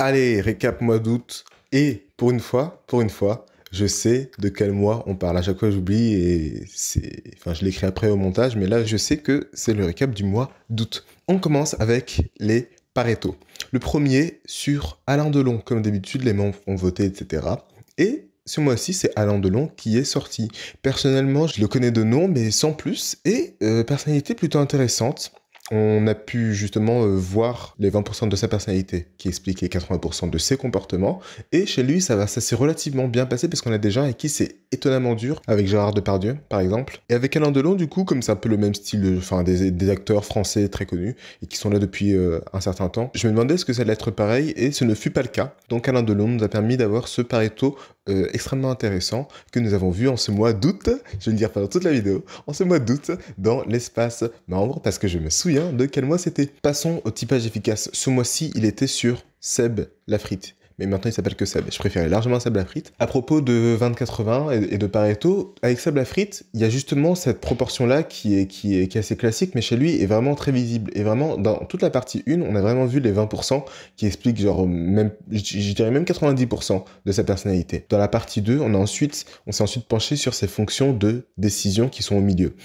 Allez, récap mois d'août. Et pour une fois, pour une fois, je sais de quel mois on parle. À chaque fois, j'oublie et c'est. Enfin, je l'écris après au montage, mais là, je sais que c'est le récap du mois d'août. On commence avec les Pareto. Le premier sur Alain Delon. Comme d'habitude, les membres ont voté, etc. Et ce mois-ci, c'est Alain Delon qui est sorti. Personnellement, je le connais de nom, mais sans plus, et euh, personnalité plutôt intéressante on a pu justement euh, voir les 20% de sa personnalité qui expliquent 80% de ses comportements. Et chez lui, ça, va, ça s'est relativement bien passé parce qu'on a des gens avec qui c'est étonnamment dur, avec Gérard Depardieu par exemple. Et avec Alain Delon, du coup, comme c'est un peu le même style, des, des, acteurs français très connus et qui sont là depuis euh, un certain temps, je me demandais est-ce que ça allait être pareil et ce ne fut pas le cas. Donc Alain Delon nous a permis d'avoir ce Pareto euh, extrêmement intéressant que nous avons vu en ce mois d'août, je vais le dire pendant toute la vidéo, en ce mois d'août dans l'espace membre parce que je me souviens Hein, de quel mois c'était. Passons au typage efficace. Ce mois-ci, il était sur Seb Lafrite mais maintenant il s'appelle que Seb. Je préférais largement Seb Lafrite. À propos de 20-80 et de Pareto, avec Seb Lafrite, il y a justement cette proportion-là qui est, qui, est, assez classique, mais chez lui est vraiment très visible. Et vraiment, dans toute la partie 1, on a vraiment vu les 20% qui expliquent, genre, même, je dirais même 90% de sa personnalité. Dans la partie 2, on, a ensuite, on s'est ensuite penché sur ses fonctions de décision qui sont au milieu.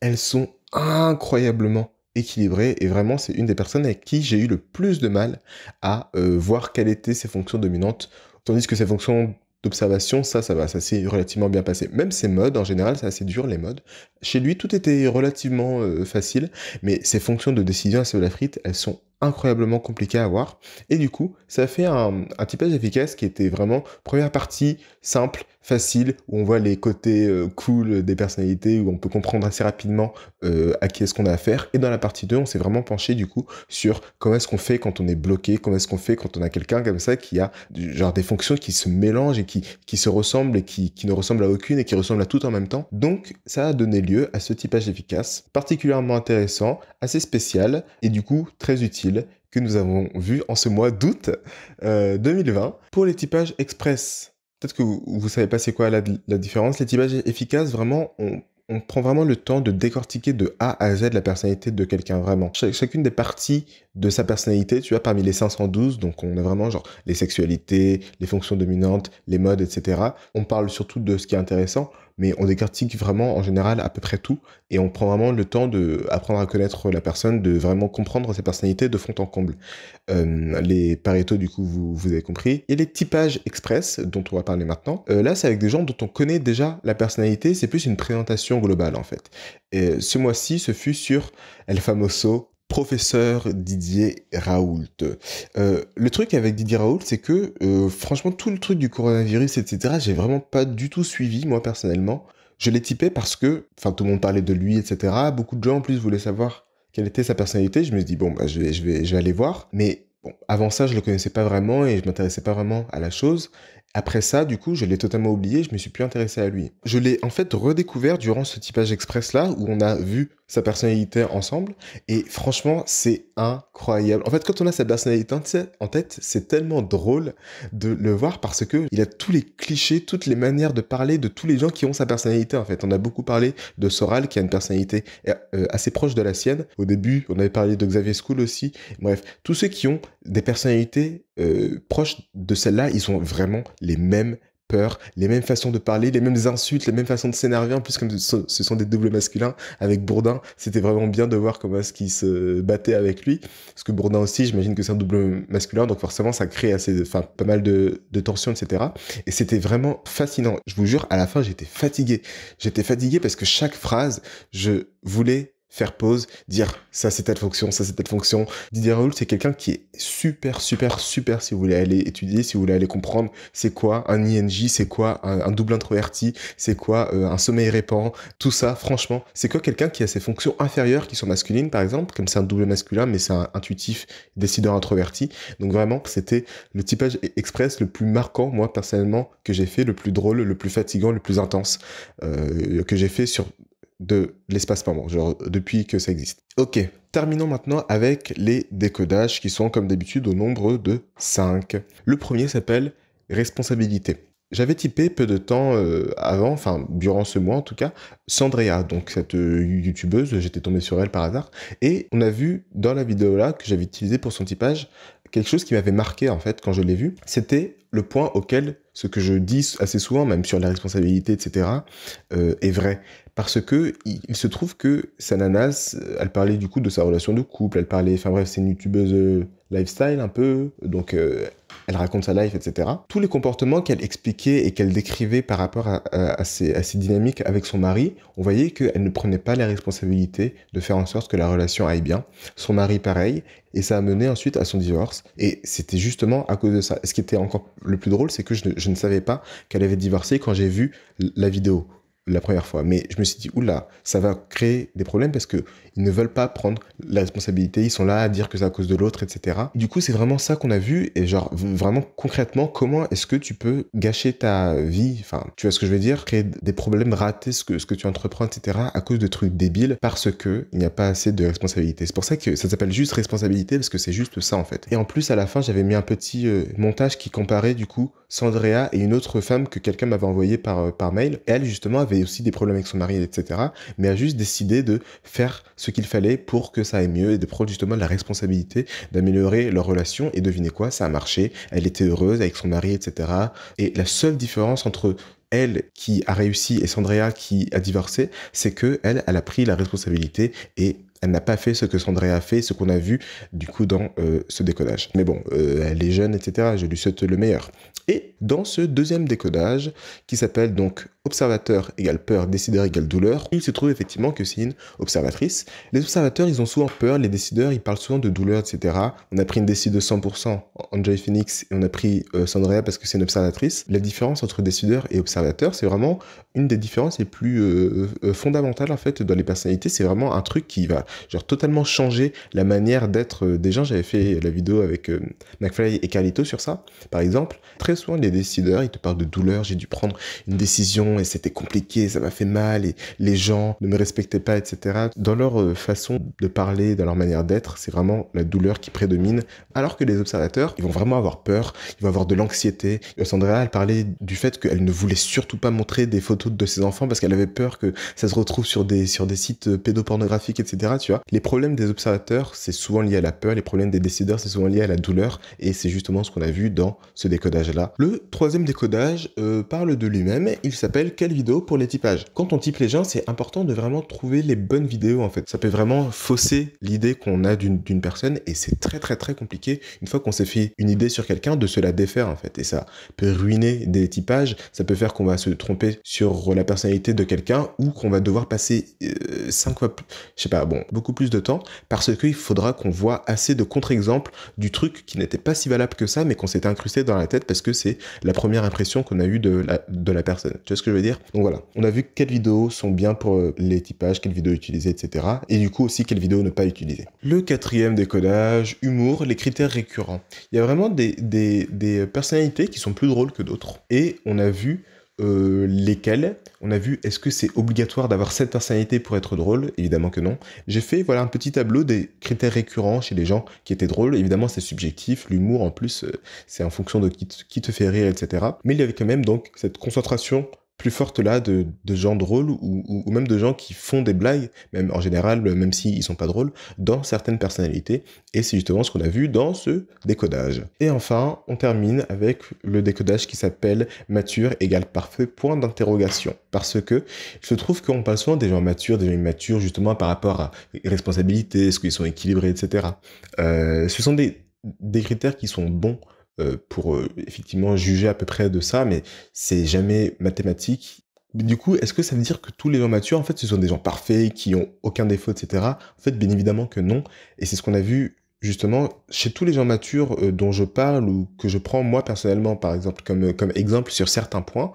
Elles sont incroyablement équilibré et vraiment c'est une des personnes avec qui j'ai eu le plus de mal à euh, voir quelles étaient ses fonctions dominantes, tandis que ses fonctions d'observation, ça, ça va, ça s'est relativement bien passé. Même ses modes, en général, c'est assez dur, les modes. Chez lui, tout était relativement euh, facile, mais ses fonctions de décision à la frite, elles sont incroyablement compliqué à avoir. Et du coup, ça fait un, typage efficace qui était vraiment première partie simple, facile, où on voit les côtés euh, cool des personnalités, où on peut comprendre assez rapidement euh, à qui est-ce qu'on a affaire. Et dans la partie 2, on s'est vraiment penché du coup sur comment est-ce qu'on fait quand on est bloqué, comment est-ce qu'on fait quand on a quelqu'un comme ça qui a genre des fonctions qui se mélangent et qui, qui se ressemblent et qui, qui ne ressemblent à aucune et qui ressemblent à tout en même temps. Donc, ça a donné lieu à ce typage efficace, particulièrement intéressant, assez spécial et du coup très utile que nous avons vu en ce mois d'août 2020 euh, pour les express. Peut-être que vous, ne savez pas c'est quoi la, différence. Les typages efficaces, vraiment, on, prend vraiment le temps de décortiquer de A à Z la personnalité de quelqu'un, vraiment. chacune des parties de sa personnalité, tu vois, parmi les 512, donc on a vraiment genre les sexualités, les fonctions dominantes, les modes, etc. On parle surtout de ce qui est intéressant, mais on décortique vraiment en général à peu près tout et on prend vraiment le temps de apprendre à connaître la personne, de vraiment comprendre ses personnalités de fond en comble. Euh, les Pareto, du coup, vous, avez compris. Et les typages express dont on va parler maintenant. Euh, là, c'est avec des gens dont on connaît déjà la personnalité, c'est plus une présentation globale en fait. Et ce mois-ci, ce fut sur El Famoso, professeur Didier Raoult. Euh, le truc avec Didier Raoult, c'est que euh, franchement, tout le truc du coronavirus, etc., j'ai vraiment pas du tout suivi, moi personnellement. Je l'ai typé parce que, enfin, tout le monde parlait de lui, etc. Beaucoup de gens en plus voulaient savoir quelle était sa personnalité. Je me suis dit, bon, bah, je, vais, je, vais, je vais aller voir. Mais bon, avant ça, je le connaissais pas vraiment et je m'intéressais pas vraiment à la chose. Après ça, du coup, je l'ai totalement oublié, je me suis plus intéressé à lui. Je l'ai en fait redécouvert durant ce typage express là où on a vu sa personnalité ensemble. Et franchement, c'est incroyable. En fait, quand on a sa personnalité en tête, c'est tellement drôle de le voir parce que il a tous les clichés, toutes les manières de parler de tous les gens qui ont sa personnalité. En fait, on a beaucoup parlé de Soral qui a une personnalité euh, assez proche de la sienne. Au début, on avait parlé de Xavier School aussi. Bref, tous ceux qui ont des personnalités euh, proches de celle-là, ils ont vraiment les mêmes peur, les mêmes façons de parler, les mêmes insultes, les mêmes façons de s'énerver, en plus comme ce sont des doubles masculins avec Bourdin, c'était vraiment bien de voir comment est-ce qu'il se battait avec lui, parce que Bourdin aussi, j'imagine que c'est un double masculin, donc forcément ça crée assez, enfin pas mal de, de tensions, etc. Et c'était vraiment fascinant, je vous jure, à la fin j'étais fatigué, j'étais fatigué parce que chaque phrase, je voulais faire pause, dire ça c'est telle fonction, ça c'est telle fonction. Didier Raoul, c'est quelqu'un qui est super, super, super si vous voulez aller étudier, si vous voulez aller comprendre c'est quoi un ING, c'est quoi un, double introverti, c'est quoi euh, un sommeil répand, tout ça, franchement, c'est quoi quelqu'un qui a ses fonctions inférieures qui sont masculines par exemple, comme c'est un double masculin mais c'est un intuitif, décideur introverti. Donc vraiment, c'était le typage express le plus marquant, moi personnellement, que j'ai fait, le plus drôle, le plus fatigant, le plus intense euh, que j'ai fait sur de l'espace pendant, genre depuis que ça existe. Ok, terminons maintenant avec les décodages qui sont comme d'habitude au nombre de 5. Le premier s'appelle responsabilité. J'avais typé peu de temps euh, avant, enfin durant ce mois en tout cas, Sandrea, donc cette euh, youtubeuse, j'étais tombé sur elle par hasard, et on a vu dans la vidéo là que j'avais utilisé pour son typage quelque chose qui m'avait marqué en fait quand je l'ai vu, c'était le point auquel ce que je dis assez souvent, même sur la responsabilité, etc., euh, est vrai parce que il, se trouve que Sananas, euh, elle parlait du coup de sa relation de couple, elle parlait, enfin bref, c'est une youtubeuse euh, lifestyle un peu, donc euh, elle raconte sa life, etc. Tous les comportements qu'elle expliquait et qu'elle décrivait par rapport à, à, ses, dynamiques avec son mari, on voyait qu'elle ne prenait pas la responsabilité de faire en sorte que la relation aille bien. Son mari, pareil, et ça a mené ensuite à son divorce. Et c'était justement à cause de ça. Ce qui était encore le plus drôle, c'est que je ne savais pas qu'elle avait divorcé quand j'ai vu la vidéo la première fois. Mais je me suis dit, oula, ça va créer des problèmes parce qu'ils ne veulent pas prendre la responsabilité, ils sont là à dire que c'est à cause de l'autre, etc. Du coup, c'est vraiment ça qu'on a vu et genre vraiment concrètement, comment est-ce que tu peux gâcher ta vie, enfin, tu vois ce que je veux dire, créer des problèmes, rater ce que, ce que tu entreprends, etc. à cause de trucs débiles parce qu'il n'y a pas assez de responsabilité. C'est pour ça que ça s'appelle juste responsabilité parce que c'est juste ça en fait. Et en plus, à la fin, j'avais mis un petit euh, montage qui comparait du coup Sandrea et une autre femme que quelqu'un m'avait envoyée par, euh, par mail. elle justement avait aussi des problèmes avec son mari, etc. Mais a juste décidé de faire ce qu'il fallait pour que ça aille mieux et de prendre justement la responsabilité d'améliorer leur relation. Et devinez quoi, ça a marché. Elle était heureuse avec son mari, etc. Et la seule différence entre elle qui a réussi et Sandrea qui a divorcé, c'est que elle, elle a pris la responsabilité et elle n'a pas fait ce que Sandrea a fait, ce qu'on a vu du coup dans euh, ce décodage. Mais bon, les euh, elle est jeune, etc. Je lui souhaite le meilleur. Et dans ce deuxième décodage, qui s'appelle donc observateur égale peur, décideur égale douleur, il se trouve effectivement que c'est une observatrice. Les observateurs, ils ont souvent peur, les décideurs, ils parlent souvent de douleur, etc. On a pris une décide de 100%, Joy Phoenix, et on a pris euh, Sandrea parce que c'est une observatrice. La différence entre décideur et observateur, c'est vraiment une des différences les plus euh, euh, fondamentales, en fait, dans les personnalités. C'est vraiment un truc qui va, genre, totalement changer la manière d'être des gens. J'avais fait la vidéo avec McFly et Carlito sur ça, par exemple. Très souvent, les décideurs, ils te parlent de douleur, j'ai dû prendre une décision et c'était compliqué, ça m'a fait mal et les gens ne me respectaient pas, etc. Dans leur euh, façon de parler, dans leur manière d'être, c'est vraiment la douleur qui prédomine. Alors que les observateurs, ils vont vraiment avoir peur, ils vont avoir de l'anxiété. Euh, Sandra, elle parlait du fait qu'elle ne voulait surtout pas montrer des photos de ses enfants parce qu'elle avait peur que ça se retrouve sur des, sur des sites euh, pédopornographiques, etc. Tu vois, les problèmes des observateurs, c'est souvent lié à la peur, les problèmes des décideurs, c'est souvent lié à la douleur et c'est justement ce qu'on a vu dans ce décodage-là. Le troisième décodage parle de lui-même, il s'appelle quelle vidéo pour les typages. Quand on type les gens, c'est important de vraiment trouver les bonnes vidéos en fait. Ça peut vraiment fausser l'idée qu'on a d'une personne et c'est très très très compliqué une fois qu'on s'est fait une idée sur quelqu'un de se la défaire en fait. Et ça peut ruiner des typages, ça peut faire qu'on va se tromper sur la personnalité de quelqu'un ou qu'on va devoir passer 5 euh, fois plus, je sais pas, bon, beaucoup plus de temps parce qu'il faudra qu'on voit assez de contre-exemples du truc qui n'était pas si valable que ça mais qu'on s'était incrusté dans la tête parce que c'est la première impression qu'on a eue de la, de la personne. Tu vois je veux dire Donc voilà, on a vu quelles vidéos sont bien pour euh, les typages, quelles vidéos utiliser, etc. Et du coup aussi quelles vidéos ne pas utiliser. Le quatrième décodage, humour, les critères récurrents. Il y a vraiment des, des, personnalités qui sont plus drôles que d'autres. Et on a vu euh, lesquelles. On a vu est-ce que c'est obligatoire d'avoir cette personnalité pour être drôle Évidemment que non. J'ai fait voilà un petit tableau des critères récurrents chez les gens qui étaient drôles. Évidemment, c'est subjectif. L'humour en plus, euh, c'est en fonction de qui te, qui te fait rire, etc. Mais il y avait quand même donc cette concentration plus forte là de, gens drôles ou, même de gens qui font des blagues, même en général, même s'ils ne sont pas drôles, dans certaines personnalités. Et c'est justement ce qu'on a vu dans ce décodage. Et enfin, on termine avec le décodage qui s'appelle mature égale parfait point d'interrogation. Parce que je se trouve qu'on parle souvent des gens matures, des gens immatures, justement par rapport à responsabilité, est-ce qu'ils sont équilibrés, etc. Euh, ce sont des, des critères qui sont bons euh, pour euh, effectivement juger à peu près de ça, mais c'est jamais mathématique. Du coup, est-ce que ça veut dire que tous les gens matures, en fait, ce sont des gens parfaits, qui ont aucun défaut, etc. En fait, bien évidemment que non. Et c'est ce qu'on a vu justement chez tous les gens matures euh, dont je parle ou que je prends moi personnellement, par exemple, comme, comme exemple sur certains points.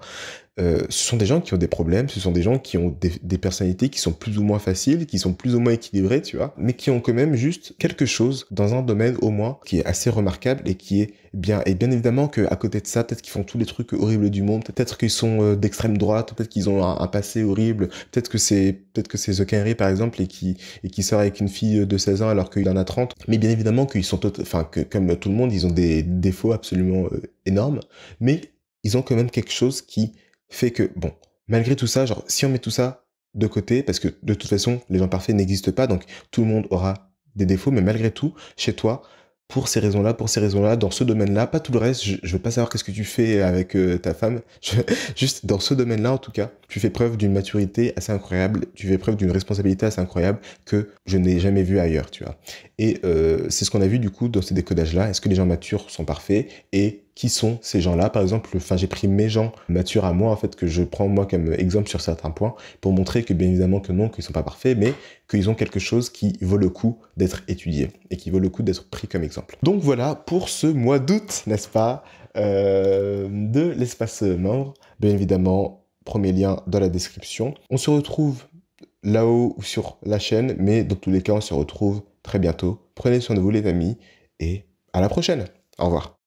Euh, ce sont des gens qui ont des problèmes, ce sont des gens qui ont des, des, personnalités qui sont plus ou moins faciles, qui sont plus ou moins équilibrées, tu vois, mais qui ont quand même juste quelque chose dans un domaine au moins qui est assez remarquable et qui est bien. Et bien évidemment qu'à côté de ça, peut-être qu'ils font tous les trucs horribles du monde, peut-être qu'ils sont euh, d'extrême droite, peut-être qu'ils ont un, passé horrible, peut-être que c'est peut-être que c'est The Canary par exemple et qui et qui sort avec une fille euh, de 16 ans alors qu'il en a 30. Mais bien évidemment qu'ils sont, enfin que comme tout le monde, ils ont des défauts absolument énormes, mais ils ont quand même quelque chose qui fait que, bon, malgré tout ça, genre, si on met tout ça de côté, parce que de toute façon, les gens parfaits n'existent pas, donc tout le monde aura des défauts, mais malgré tout, chez toi, pour ces raisons-là, pour ces raisons-là, dans ce domaine-là, pas tout le reste, je, veux pas savoir qu'est-ce que tu fais avec euh, ta femme, juste dans ce domaine-là en tout cas, tu fais preuve d'une maturité assez incroyable, tu fais preuve d'une responsabilité assez incroyable que je n'ai jamais vue ailleurs, tu vois. Et euh, c'est ce qu'on a vu du coup dans ces décodages-là, est-ce que les gens matures sont parfaits et qui sont ces gens-là. Par exemple, enfin, j'ai pris mes gens matures à moi, en fait, que je prends moi comme exemple sur certains points, pour montrer que bien évidemment que non, qu'ils sont pas parfaits, mais qu'ils ont quelque chose qui vaut le coup d'être étudié et qui vaut le coup d'être pris comme exemple. Donc voilà pour ce mois d'août, n'est-ce pas, euh, de l'espace membre. Bien évidemment, premier lien dans la description. On se retrouve là-haut ou sur la chaîne, mais dans tous les cas, on se retrouve très bientôt. Prenez soin de vous les amis et à la prochaine. Au revoir.